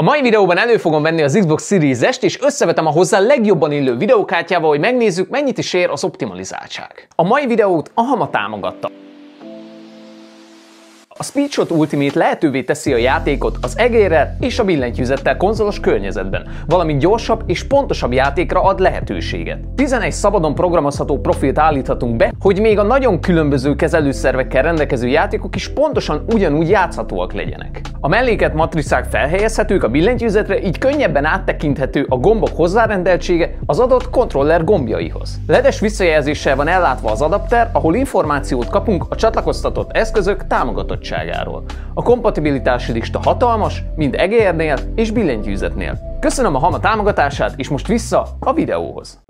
A mai videóban elő fogom venni az Xbox Series S-t, és összevetem a hozzá legjobban illő videókártyával, hogy megnézzük, mennyit is ér az optimalizáltság. A mai videót a Hama támogatta. A Speedshot Ultimate lehetővé teszi a játékot az egérrel és a billentyűzettel konzolos környezetben, valamint gyorsabb és pontosabb játékra ad lehetőséget. 11 szabadon programozható profilt állíthatunk be, hogy még a nagyon különböző kezelőszervekkel rendelkező játékok is pontosan ugyanúgy játszhatóak legyenek. A melléket matricák felhelyezhetők a billentyűzetre, így könnyebben áttekinthető a gombok hozzárendeltsége az adott kontroller gombjaihoz. Ledes visszajelzéssel van ellátva az adapter, ahol információt kapunk a csatlakoztatott eszközök támogatottságáról elfoglaltságáról. A kompatibilitási lista hatalmas, mind egérnél és billentyűzetnél. Köszönöm a Hama támogatását, és most vissza a videóhoz.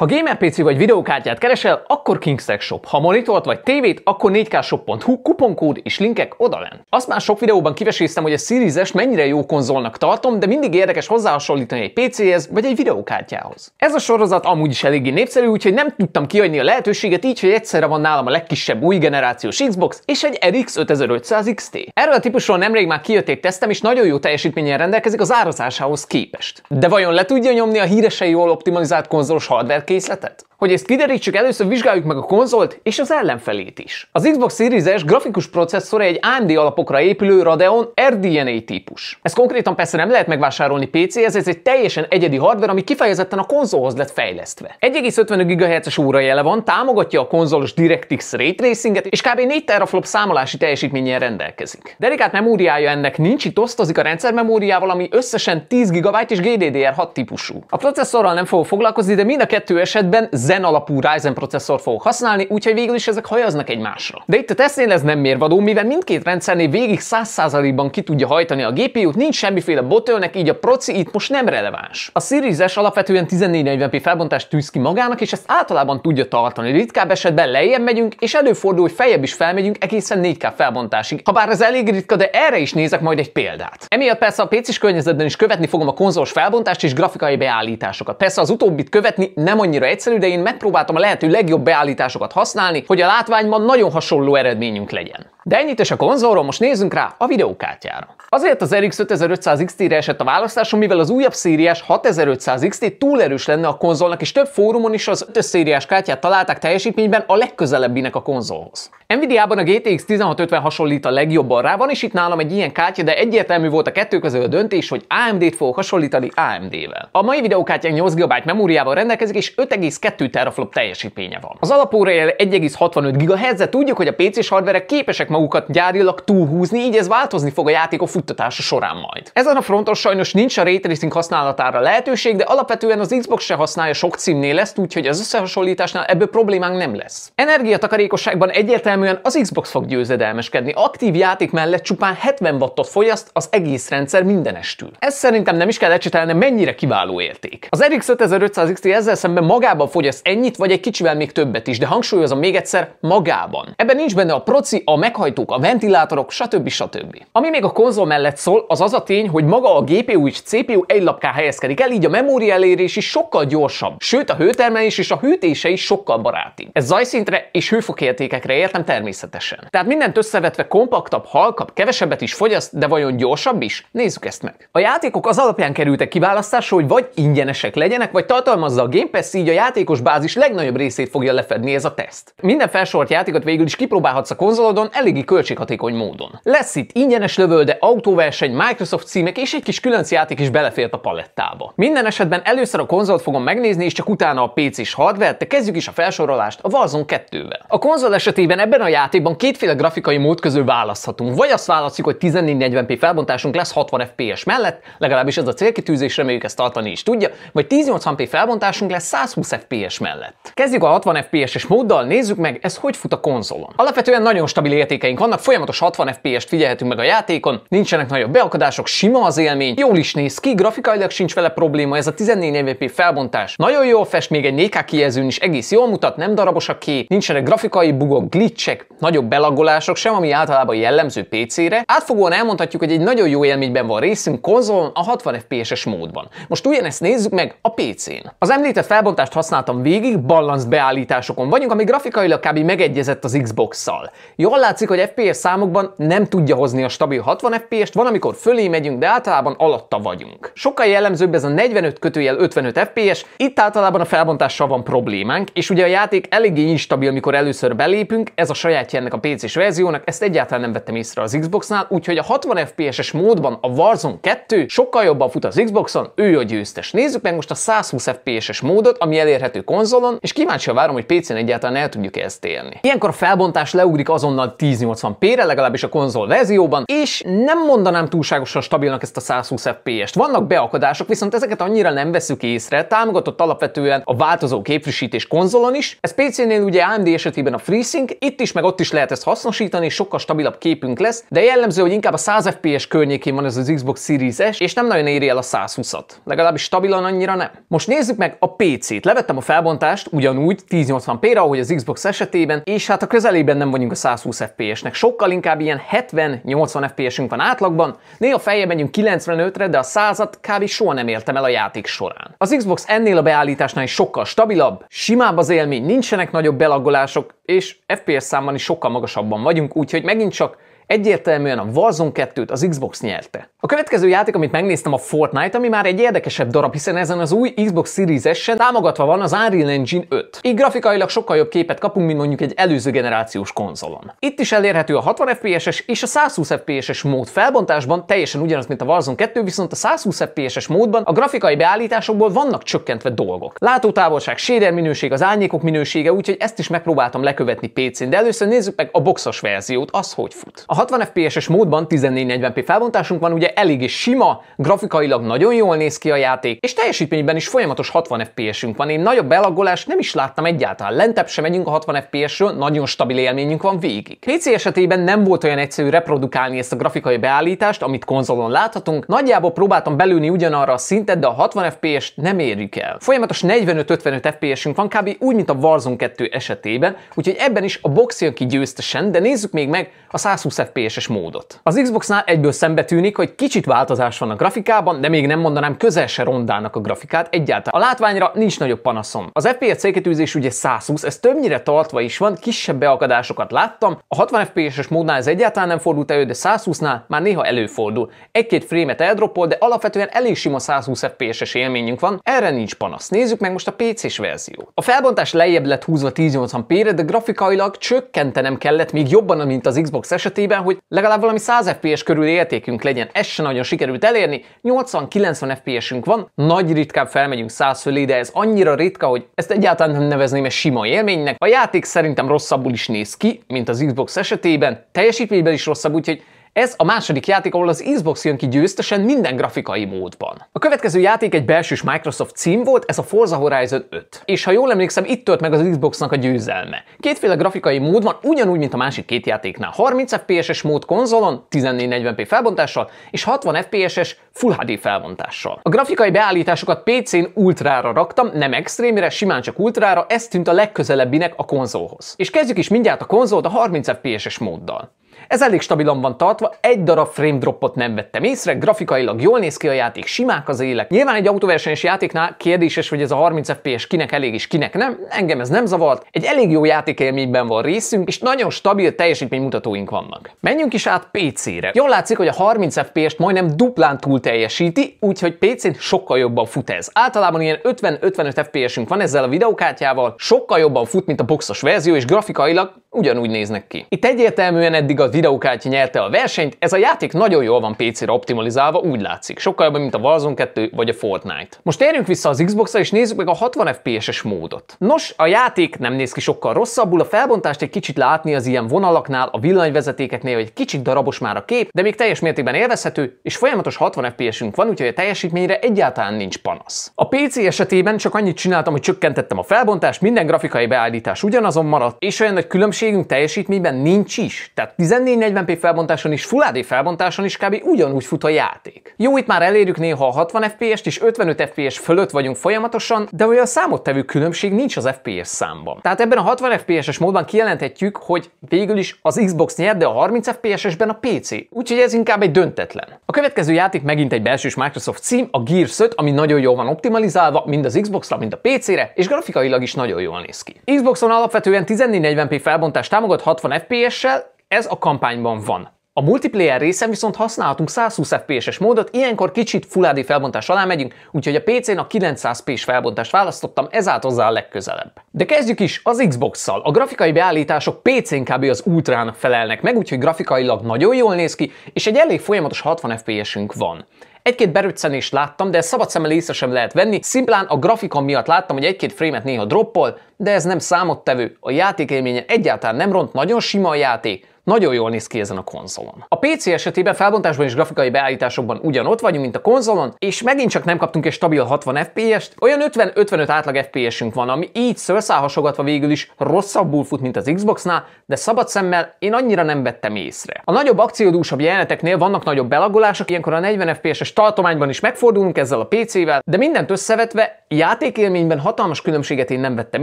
Ha gamer PC vagy videókártyát keresel, akkor Kingstack Shop. Ha monitort vagy tévét, akkor 4kshop.hu, kuponkód és linkek odalen. Azt már sok videóban kiveséztem, hogy a Series mennyire jó konzolnak tartom, de mindig érdekes hozzáhasonlítani egy PC-hez vagy egy videókártyához. Ez a sorozat amúgy is eléggé népszerű, úgyhogy nem tudtam kiadni a lehetőséget így, hogy egyszerre van nálam a legkisebb új generációs Xbox és egy RX 5500 XT. Erről a típusról nemrég már kijött egy tesztem, és nagyon jó teljesítményen rendelkezik az árazásához képest. De vajon le tudja nyomni a híresei jól optimalizált konzolos hardware készletet? Hogy ezt kiderítsük, először vizsgáljuk meg a konzolt és az ellenfelét is. Az Xbox Series S grafikus processzora egy AMD alapokra épülő Radeon RDNA típus. Ez konkrétan persze nem lehet megvásárolni pc ez egy teljesen egyedi hardware, ami kifejezetten a konzolhoz lett fejlesztve. 1,55 GHz-es órajele van, támogatja a konzolos DirectX Ray Tracinget, és kb. 4 teraflop számolási teljesítménnyel rendelkezik. Delikát memóriája ennek nincs, itt osztozik a memóriával ami összesen 10 GB és GDDR6 típusú. A processzorral nem fog foglalkozni, de mind a kettő esetben Zen alapú Ryzen processzor fogok használni, úgyhogy végül is ezek hajaznak egymásra. De itt a tesztnél ez nem mérvadó, mivel mindkét rendszernél végig 100%-ban ki tudja hajtani a GPU-t, nincs semmiféle botölnek, így a proci itt most nem releváns. A Series S alapvetően 1440p felbontást tűz ki magának, és ezt általában tudja tartani. Ritkább esetben lejjebb megyünk, és előfordul, hogy feljebb is felmegyünk egészen 4K felbontásig. Habár ez elég ritka, de erre is nézek majd egy példát. Emiatt persze a pc környezetben is követni fogom a konzolos felbontást és grafikai beállításokat. Persze az utóbbit követni nem annyira egyszerű, de én én megpróbáltam a lehető legjobb beállításokat használni, hogy a látványban nagyon hasonló eredményünk legyen. De ennyit is a konzolról, most nézzünk rá a videókártyára. Azért az RX 5500 XT-re esett a választásom, mivel az újabb szériás 6500 XT túl erős lenne a konzolnak, és több fórumon is az 5 szériás kártyát találták teljesítményben a legközelebbinek a konzolhoz. Nvidia-ban a GTX 1650 hasonlít a legjobban rá, van is itt nálam egy ilyen kártya, de egyértelmű volt a kettő közül a döntés, hogy AMD-t fogok hasonlítani AMD-vel. A mai videókártyánk 8 GB memóriával rendelkezik, és 5,2 teraflop teljesítménye van. Az alapóraja 1,65 GHz, de tudjuk, hogy a PC-s hardverek képesek magukat gyárilag túlhúzni, így ez változni fog a játékok futtatása során majd. Ezen a fronton sajnos nincs a raytracing használatára lehetőség, de alapvetően az Xbox se használja sok címnél ezt, úgyhogy az összehasonlításnál ebből problémánk nem lesz. Energiatakarékosságban egyértelmű egyértelműen az Xbox fog győzedelmeskedni. Aktív játék mellett csupán 70 wattot fogyaszt az egész rendszer mindenestül. Ez szerintem nem is kell ecsetelnem, mennyire kiváló érték. Az RX 5500 XT ezzel szemben magában fogyaszt ennyit, vagy egy kicsivel még többet is, de hangsúlyozom még egyszer, magában. Ebben nincs benne a proci, a meghajtók, a ventilátorok, stb. stb. Ami még a konzol mellett szól, az az a tény, hogy maga a GPU és CPU egy lapkán helyezkedik el, így a memória elérés is sokkal gyorsabb, sőt a hőtermelés és a hűtése is sokkal baráti. Ez zajszintre és hőfokértékekre értem, természetesen. Tehát mindent összevetve kompaktabb, halkabb, kevesebbet is fogyaszt, de vajon gyorsabb is? Nézzük ezt meg. A játékok az alapján kerültek kiválasztásra, hogy vagy ingyenesek legyenek, vagy tartalmazza a Game Pass, így a játékos bázis legnagyobb részét fogja lefedni ez a teszt. Minden felsorolt játékot végül is kipróbálhatsz a konzolodon eléggé költséghatékony módon. Lesz itt ingyenes lövölde, autóverseny, Microsoft címek és egy kis különc játék is belefért a palettába. Minden esetben először a konzolt fogom megnézni, és csak utána a PC-s hardvert, de kezdjük is a felsorolást a Warzone 2-vel. A konzol esetében ebben Ebben a játékban kétféle grafikai mód közül választhatunk. Vagy azt választjuk, hogy 1440p felbontásunk lesz 60 fps mellett, legalábbis ez a célkitűzés, reméljük ezt tartani is tudja, vagy 1080p felbontásunk lesz 120 fps mellett. Kezdjük a 60 fps-es móddal, nézzük meg, ez hogy fut a konzolon. Alapvetően nagyon stabil értékeink vannak, folyamatos 60 fps-t figyelhetünk meg a játékon, nincsenek nagyobb beakadások, sima az élmény, jól is néz ki, grafikailag sincs vele probléma, ez a 1440p felbontás nagyon jól fest, még egy 4 kijelzőn is egész jól mutat, nem darabos a kép, nincsenek grafikai bugok, glitch frissítések, nagyobb belagolások sem, ami általában jellemző PC-re, átfogóan elmondhatjuk, hogy egy nagyon jó élményben van részünk konzolon a 60 FPS-es módban. Most ugyanezt nézzük meg a PC-n. Az említett felbontást használtam végig, balance beállításokon vagyunk, ami grafikailag kb. megegyezett az Xbox-szal. Jól látszik, hogy FPS számokban nem tudja hozni a stabil 60 FPS-t, van amikor fölé megyünk, de általában alatta vagyunk. Sokkal jellemzőbb ez a 45 kötőjel 55 FPS, itt általában a felbontással van problémánk, és ugye a játék eléggé instabil, amikor először belépünk, ez a sajátja ennek a PC-s verziónak, ezt egyáltalán nem vettem észre az Xboxnál, úgyhogy a 60 FPS-es módban a Warzone 2 sokkal jobban fut az Xboxon, ő a győztes. Nézzük meg most a 120 FPS-es módot, ami elérhető konzolon, és kíváncsi várom, hogy PC-n egyáltalán el tudjuk -e ezt élni. Ilyenkor a felbontás leugrik azonnal 1080p-re, legalábbis a konzol verzióban, és nem mondanám túlságosan stabilnak ezt a 120 FPS-t. Vannak beakadások, viszont ezeket annyira nem veszük észre, támogatott alapvetően a változó képfrissítés konzolon is. Ez PC-nél ugye AMD esetében a FreeSync, itt itt is, meg ott is lehet ezt hasznosítani, sokkal stabilabb képünk lesz, de jellemző, hogy inkább a 100 FPS környékén van ez az Xbox Series S, és nem nagyon éri el a 120-at. Legalábbis stabilan annyira nem. Most nézzük meg a PC-t. Levettem a felbontást, ugyanúgy 1080 p ra ahogy az Xbox esetében, és hát a közelében nem vagyunk a 120 FPS-nek. Sokkal inkább ilyen 70-80 FPS-ünk van átlagban, néha feljebb megyünk 95-re, de a 100-at kb. soha nem éltem el a játék során. Az Xbox ennél a beállításnál is sokkal stabilabb, simább az élmény, nincsenek nagyobb belagolások és FPS számban is sokkal magasabban vagyunk, úgyhogy megint csak Egyértelműen a Warzone 2-t az Xbox nyerte. A következő játék, amit megnéztem, a Fortnite, ami már egy érdekesebb darab, hiszen ezen az új Xbox Series S-en támogatva van az Unreal Engine 5. Így grafikailag sokkal jobb képet kapunk, mint mondjuk egy előző generációs konzolon. Itt is elérhető a 60 FPS-es és a 120 FPS-es mód felbontásban, teljesen ugyanaz, mint a Warzone 2, viszont a 120 FPS-es módban a grafikai beállításokból vannak csökkentve dolgok. Látótávolság, shader minőség, az árnyékok minősége, úgyhogy ezt is megpróbáltam lekövetni PC-n, de először nézzük meg a boxos verziót, az hogy fut. A 60 FPS-es módban 1440p felbontásunk van, ugye eléggé sima, grafikailag nagyon jól néz ki a játék, és teljesítményben is folyamatos 60 FPS-ünk van. Én nagyobb belagolást nem is láttam egyáltalán. Lentebb sem megyünk a 60 FPS-ről, nagyon stabil élményünk van végig. PC esetében nem volt olyan egyszerű reprodukálni ezt a grafikai beállítást, amit konzolon láthatunk. Nagyjából próbáltam belülni ugyanarra a szintet, de a 60 FPS-t nem érjük el. Folyamatos 45-55 FPS-ünk van, kb. úgy, mint a Warzone 2 esetében, úgyhogy ebben is a box jön ki győztesen, de nézzük még meg a 120 FPS-es módot. Az Xboxnál egyből szembe tűnik, hogy kicsit változás van a grafikában, de még nem mondanám közel se rondának a grafikát egyáltalán. A látványra nincs nagyobb panaszom. Az FPS célkitűzés ugye 120, ez többnyire tartva is van, kisebb beakadásokat láttam. A 60 FPS-es módnál ez egyáltalán nem fordult elő, de 120-nál már néha előfordul. Egy-két frémet eldroppol, de alapvetően elég sima 120 FPS-es élményünk van, erre nincs panasz. Nézzük meg most a PC-s verziót. A felbontás lejjebb lett húzva 1080p-re, de grafikailag csökkentenem kellett még jobban, mint az Xbox esetében, kapcsán, hogy legalább valami 100 FPS körül értékünk legyen. Ez se nagyon sikerült elérni, 80-90 FPS-ünk van, nagy ritkább felmegyünk 100 fölé, de ez annyira ritka, hogy ezt egyáltalán nem nevezném egy sima élménynek. A játék szerintem rosszabbul is néz ki, mint az Xbox esetében, teljesítményben is rosszabb, úgyhogy ez a második játék, ahol az Xbox jön ki győztesen minden grafikai módban. A következő játék egy belsős Microsoft cím volt, ez a Forza Horizon 5. És ha jól emlékszem, itt tört meg az Xboxnak a győzelme. Kétféle grafikai mód van, ugyanúgy, mint a másik két játéknál. 30 FPS-es mód konzolon, 1440p felbontással, és 60 FPS-es Full HD felbontással. A grafikai beállításokat PC-n ultrára raktam, nem extrémre, simán csak ultrára, ez tűnt a legközelebbinek a konzolhoz. És kezdjük is mindjárt a konzolt a 30 FPS-es móddal. Ez elég stabilan van tartva, egy darab frame dropot nem vettem észre, grafikailag jól néz ki a játék, simák az élek. Nyilván egy autóversenys játéknál kérdéses, hogy ez a 30 FPS kinek elég és kinek nem, engem ez nem zavart, egy elég jó játékélményben van részünk, és nagyon stabil teljesítménymutatóink vannak. Menjünk is át PC-re. Jól látszik, hogy a 30 FPS-t majdnem duplán túl teljesíti, úgyhogy PC-n sokkal jobban fut ez. Általában ilyen 50-55 FPS-ünk van ezzel a videókártyával, sokkal jobban fut, mint a boxos verzió, és grafikailag ugyanúgy néznek ki. Itt egyértelműen eddig a videókártya nyerte a versenyt, ez a játék nagyon jól van PC-re optimalizálva, úgy látszik. Sokkal jobban, mint a Warzone 2 vagy a Fortnite. Most térjünk vissza az Xbox-ra és nézzük meg a 60 FPS-es módot. Nos, a játék nem néz ki sokkal rosszabbul, a felbontást egy kicsit látni az ilyen vonalaknál, a villanyvezetékeknél, egy kicsit darabos már a kép, de még teljes mértékben élvezhető, és folyamatos 60 FPS-ünk van, úgyhogy a teljesítményre egyáltalán nincs panasz. A PC esetében csak annyit csináltam, hogy csökkentettem a felbontást, minden grafikai beállítás ugyanazon maradt, és olyan nagy különbségünk teljesítményben nincs is. Tehát 14 1440p felbontáson is, Full HD felbontáson is kb. ugyanúgy fut a játék. Jó, itt már elérjük néha a 60 FPS-t és 55 FPS fölött vagyunk folyamatosan, de olyan számottevő különbség nincs az FPS számban. Tehát ebben a 60 FPS-es módban kijelenthetjük, hogy végül is az Xbox nyer, de a 30 FPS-esben a PC. Úgyhogy ez inkább egy döntetlen. A következő játék megint egy belsős Microsoft cím, a Gears 5, ami nagyon jól van optimalizálva, mind az Xbox-ra, mind a PC-re, és grafikailag is nagyon jól néz ki. Xboxon alapvetően 1440p felbontást támogat 60 FPS-sel, ez a kampányban van. A multiplayer részen viszont használhatunk 120 FPS-es módot, ilyenkor kicsit fulládi felbontás alá megyünk, úgyhogy a PC-n a 900 FPS felbontást választottam, ez állt hozzá a legközelebb. De kezdjük is az Xbox-szal. A grafikai beállítások PC-n kb. az Ultrán felelnek meg, úgyhogy grafikailag nagyon jól néz ki, és egy elég folyamatos 60 FPS-ünk van. Egy-két beröccenést láttam, de ezt szabad szemmel észre sem lehet venni, szimplán a grafika miatt láttam, hogy egy-két frémet néha droppol, de ez nem számottevő, a játék egyáltalán nem ront, nagyon sima a játék, nagyon jól néz ki ezen a konzolon. A PC esetében felbontásban és grafikai beállításokban ugyanott vagyunk, mint a konzolon, és megint csak nem kaptunk egy stabil 60 FPS-t, olyan 50-55 átlag FPS-ünk van, ami így szőrszálhasogatva végül is rosszabbul fut, mint az Xboxnál, de szabad szemmel én annyira nem vettem észre. A nagyobb akciódúsabb jeleneteknél vannak nagyobb belagolások, ilyenkor a 40 FPS-es tartományban is megfordulunk ezzel a PC-vel, de mindent összevetve játékélményben hatalmas különbséget én nem vettem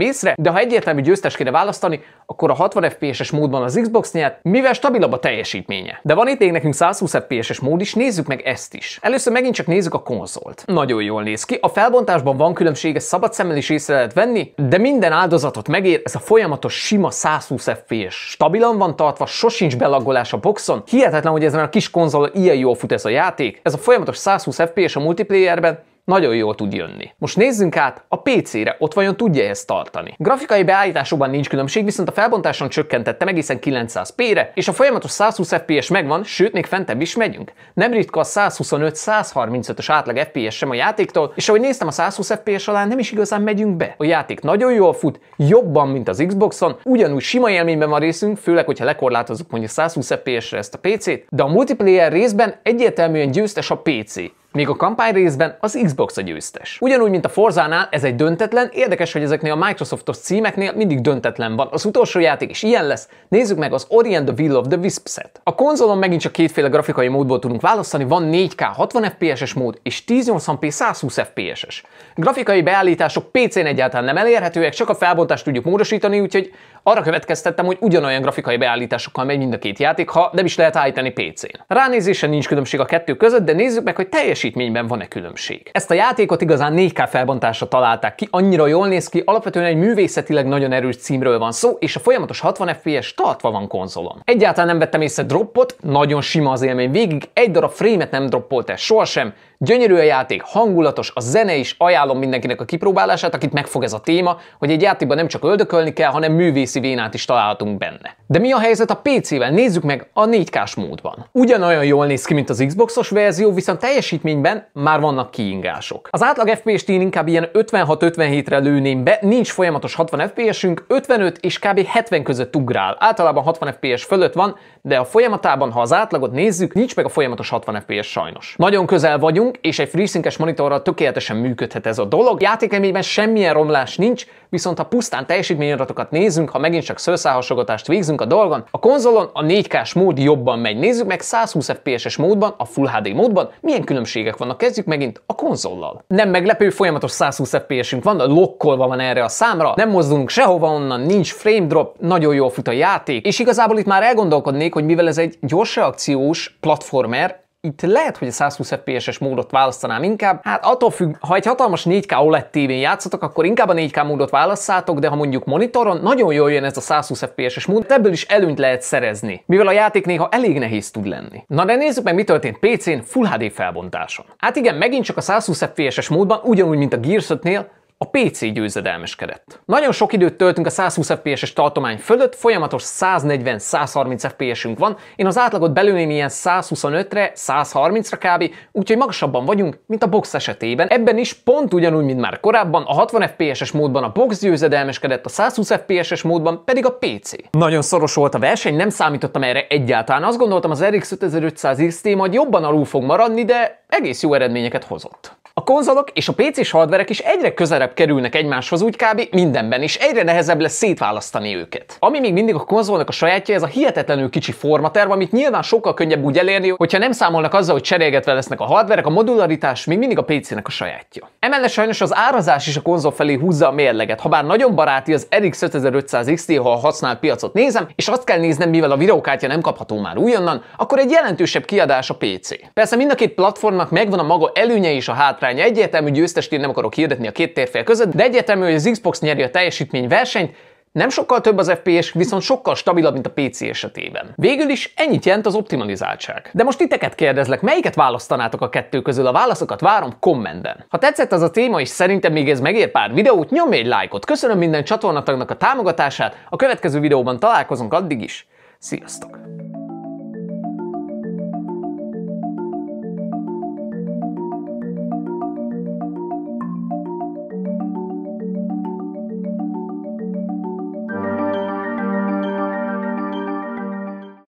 észre, de ha egyértelmű győztes kéne választani, akkor a 60 FPS-es módban az Xbox nyert, mivel stabilabb a teljesítménye. De van itt még nekünk 120 FPS-es mód is, nézzük meg ezt is. Először megint csak nézzük a konzolt. Nagyon jól néz ki, a felbontásban van különbség, ezt szabad szemmel is észre lehet venni, de minden áldozatot megér, ez a folyamatos sima 120 FPS. Stabilan van tartva, sosincs belagolás a boxon, hihetetlen, hogy ezen a kis konzol ilyen jól fut ez a játék. Ez a folyamatos 120 FPS a multiplayerben, nagyon jól tud jönni. Most nézzünk át a PC-re, ott vajon tudja ezt tartani. Grafikai beállításokban nincs különbség, viszont a felbontáson csökkentettem egészen 900p-re, és a folyamatos 120 FPS megvan, sőt még fentebb is megyünk. Nem ritka a 125-135-ös átlag FPS sem a játéktól, és ahogy néztem a 120 FPS alá nem is igazán megyünk be. A játék nagyon jól fut, jobban, mint az Xboxon, ugyanúgy sima élményben van részünk, főleg, hogyha lekorlátozunk mondjuk 120 FPS-re ezt a PC-t, de a multiplayer részben egyértelműen győztes a PC. Még a kampány részben az Xbox a győztes. Ugyanúgy, mint a Forzánál, ez egy döntetlen, érdekes, hogy ezeknél a Microsoftos címeknél mindig döntetlen van. Az utolsó játék is ilyen lesz. Nézzük meg az Orient the Will of the Wisps-et. A konzolon megint csak kétféle grafikai módból tudunk választani, van 4K 60 FPS-es mód és 1080p 120 FPS-es. Grafikai beállítások PC-n egyáltalán nem elérhetőek, csak a felbontást tudjuk módosítani, úgyhogy arra következtettem, hogy ugyanolyan grafikai beállításokkal megy mind a két játék, ha nem is lehet állítani PC-n. Ránézésen nincs különbség a kettő között, de nézzük meg, hogy teljes teljesítményben van-e különbség. Ezt a játékot igazán 4K felbontásra találták ki, annyira jól néz ki, alapvetően egy művészetileg nagyon erős címről van szó, és a folyamatos 60 FPS tartva van konzolon. Egyáltalán nem vettem észre droppot, nagyon sima az élmény végig, egy darab frémet nem droppolt el sohasem, Gyönyörű a játék, hangulatos, a zene is, ajánlom mindenkinek a kipróbálását, akit megfog ez a téma, hogy egy játékban nem csak öldökölni kell, hanem művészi vénát is találhatunk benne. De mi a helyzet a PC-vel? Nézzük meg a 4K-s módban. Ugyanolyan jól néz ki, mint az Xboxos verzió, viszont teljesítmény teljesítményben már vannak kiingások. Az átlag FPS-t én inkább ilyen 56-57-re lőném be, nincs folyamatos 60 FPS-ünk, 55 és kb. 70 között ugrál. Általában 60 FPS fölött van, de a folyamatában, ha az átlagot nézzük, nincs meg a folyamatos 60 FPS sajnos. Nagyon közel vagyunk, és egy FreeSync-es monitorral tökéletesen működhet ez a dolog. Játékemében semmilyen romlás nincs, viszont ha pusztán teljesítményadatokat nézzünk, ha megint csak szőrszálhasogatást végzünk a dolgon, a konzolon a 4K-s mód jobban megy. Nézzük meg 120 FPS-es módban, a Full HD módban, milyen különbség különbségek vannak. Kezdjük megint a konzollal. Nem meglepő, folyamatos 120 FPS-ünk van, lokkolva van erre a számra, nem mozdulunk sehova onnan, nincs frame drop, nagyon jól fut a játék, és igazából itt már elgondolkodnék, hogy mivel ez egy gyors reakciós platformer, itt lehet, hogy a 120 FPS-es módot választanám inkább. Hát attól függ, ha egy hatalmas 4K OLED TV-n játszotok, akkor inkább a 4K módot válasszátok, de ha mondjuk monitoron, nagyon jól jön ez a 120 FPS-es mód, ebből is előnyt lehet szerezni, mivel a játék néha elég nehéz tud lenni. Na de nézzük meg, mi történt PC-n Full HD felbontáson. Hát igen, megint csak a 120 FPS-es módban, ugyanúgy, mint a Gears 5-nél, a PC győzedelmeskedett. Nagyon sok időt töltünk a 120 FPS-es tartomány fölött, folyamatos 140-130 FPS-ünk van, én az átlagot belőném ilyen 125-re, 130-ra kb, úgyhogy magasabban vagyunk, mint a box esetében. Ebben is pont ugyanúgy, mint már korábban, a 60 FPS-es módban a box győzedelmeskedett, a 120 FPS-es módban pedig a PC. Nagyon szoros volt a verseny, nem számítottam erre egyáltalán. Azt gondoltam, az RX 5500 XT majd jobban alul fog maradni, de egész jó eredményeket hozott. A konzolok és a PC-s hardverek is egyre közelebb kerülnek egymáshoz úgy kb. mindenben, és egyre nehezebb lesz szétválasztani őket. Ami még mindig a konzolnak a sajátja, ez a hihetetlenül kicsi formaterv, amit nyilván sokkal könnyebb úgy elérni, hogyha nem számolnak azzal, hogy cserélgetve lesznek a hardverek, a modularitás még mindig a PC-nek a sajátja. Emellett sajnos az árazás is a konzol felé húzza a mérleget, bár nagyon baráti az RX 5500 XT, ha a használt piacot nézem, és azt kell néznem, mivel a videókártya nem kapható már újonnan, akkor egy jelentősebb kiadás a PC. Persze mind a két platform annak megvan a maga előnye és a hátránya. Egyértelmű győztest én nem akarok hirdetni a két térfél között, de egyértelmű, hogy az Xbox nyeri a teljesítmény versenyt, nem sokkal több az FPS, viszont sokkal stabilabb, mint a PC esetében. Végül is ennyit jelent az optimalizáltság. De most titeket kérdezlek, melyiket választanátok a kettő közül? A válaszokat várom kommentben. Ha tetszett az a téma, és szerintem még ez megér pár videót, nyomj egy lájkot. Köszönöm minden csatornatagnak a támogatását, a következő videóban találkozunk addig is. Sziasztok!